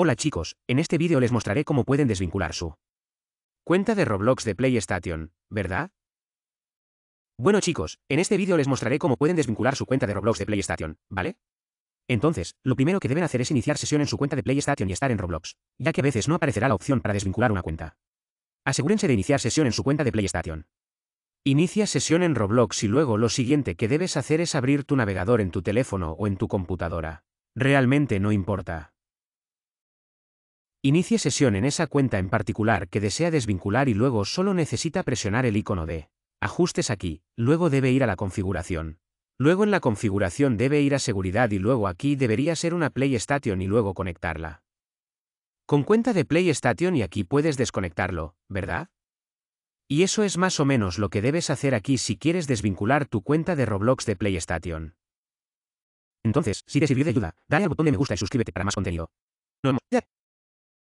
Hola chicos, en este vídeo les mostraré cómo pueden desvincular su cuenta de Roblox de PlayStation, ¿verdad? Bueno chicos, en este vídeo les mostraré cómo pueden desvincular su cuenta de Roblox de PlayStation, ¿vale? Entonces, lo primero que deben hacer es iniciar sesión en su cuenta de PlayStation y estar en Roblox, ya que a veces no aparecerá la opción para desvincular una cuenta. Asegúrense de iniciar sesión en su cuenta de PlayStation. Inicia sesión en Roblox y luego lo siguiente que debes hacer es abrir tu navegador en tu teléfono o en tu computadora. Realmente no importa. Inicie sesión en esa cuenta en particular que desea desvincular y luego solo necesita presionar el icono de Ajustes aquí, luego debe ir a la configuración. Luego en la configuración debe ir a seguridad y luego aquí debería ser una PlayStation y luego conectarla. Con cuenta de PlayStation y aquí puedes desconectarlo, ¿verdad? Y eso es más o menos lo que debes hacer aquí si quieres desvincular tu cuenta de Roblox de PlayStation. Entonces, si te sirvió de ayuda, dale al botón de me gusta y suscríbete para más contenido. No, no.